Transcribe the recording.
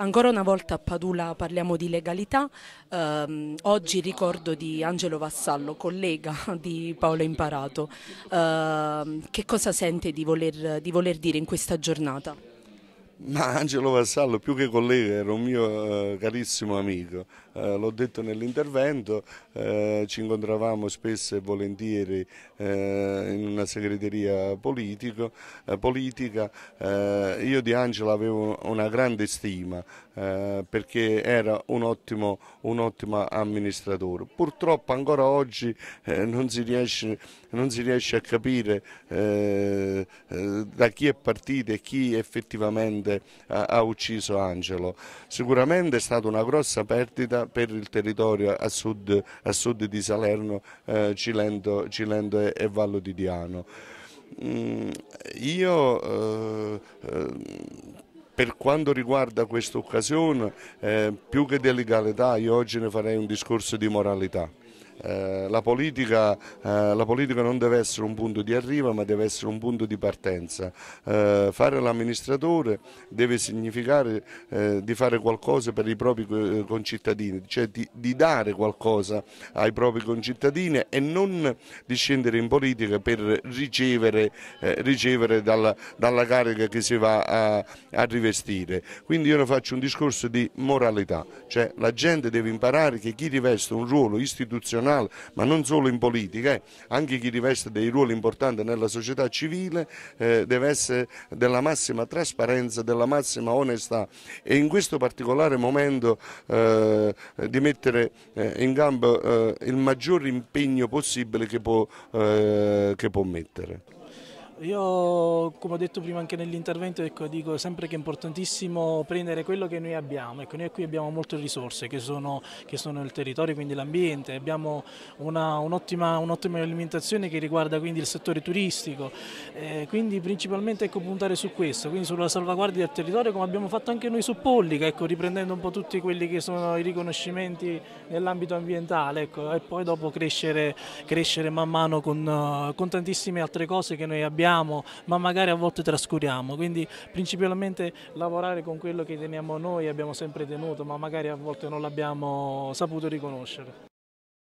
Ancora una volta a Padula parliamo di legalità, eh, oggi ricordo di Angelo Vassallo, collega di Paolo Imparato, eh, che cosa sente di voler, di voler dire in questa giornata? Ma Angelo Vassallo, più che collega, era un mio eh, carissimo amico, eh, l'ho detto nell'intervento, eh, ci incontravamo spesso e volentieri eh, in una segreteria politico, eh, politica, eh, io di Angelo avevo una grande stima perché era un ottimo, un ottimo, amministratore. Purtroppo ancora oggi non si, riesce, non, si riesce, a capire da chi è partito e chi effettivamente Davide ha, ha ucciso Angelo. Sicuramente è stata una grossa perdita per il territorio a sud, a sud di Salerno, eh, Cilento, Cilento e, e Vallo di Diano. Mm, io eh, eh, per quanto riguarda questa occasione, eh, più che di legalità, io oggi ne farei un discorso di moralità. Eh, la, politica, eh, la, politica, non deve essere un punto di arrivo ma deve essere un punto di partenza. Eh, fare l'amministratore deve significare eh, di fare qualcosa per i propri eh, concittadini, cioè di, di, dare qualcosa ai propri concittadini e non di scendere in politica per ricevere, ricevere dalla, dalla, carica che si va a, a rivestire. Quindi io faccio un discorso di moralità, cioè la gente deve imparare che chi riveste un ruolo istituzionale istituzionale, ma non solo in politica, eh. anche chi riveste dei ruoli importanti nella società civile eh, deve essere della massima trasparenza, della massima onestà e in questo particolare momento eh, di mettere eh, in campo eh, il maggior impegno possibile che può, eh, che può mettere. Io, come ho detto prima anche nell'intervento, ecco, dico sempre che è importantissimo prendere quello che noi abbiamo. Ecco, noi qui abbiamo molte risorse che sono, che sono il territorio, quindi l'ambiente, abbiamo un'ottima, un alimentazione che riguarda quindi il settore turistico, eh, quindi principalmente ecco, puntare su questo, quindi sulla salvaguardia del territorio come abbiamo fatto anche noi su Pollica, ecco, riprendendo un po' tutti quelli che sono i riconoscimenti nell'ambito ambientale ecco, e poi dopo crescere, crescere man mano con, con tantissime altre cose che noi abbiamo abbiamo ma magari a volte trascuriamo, quindi principalmente lavorare con quello che teniamo noi abbiamo sempre tenuto ma magari a volte non l'abbiamo saputo riconoscere.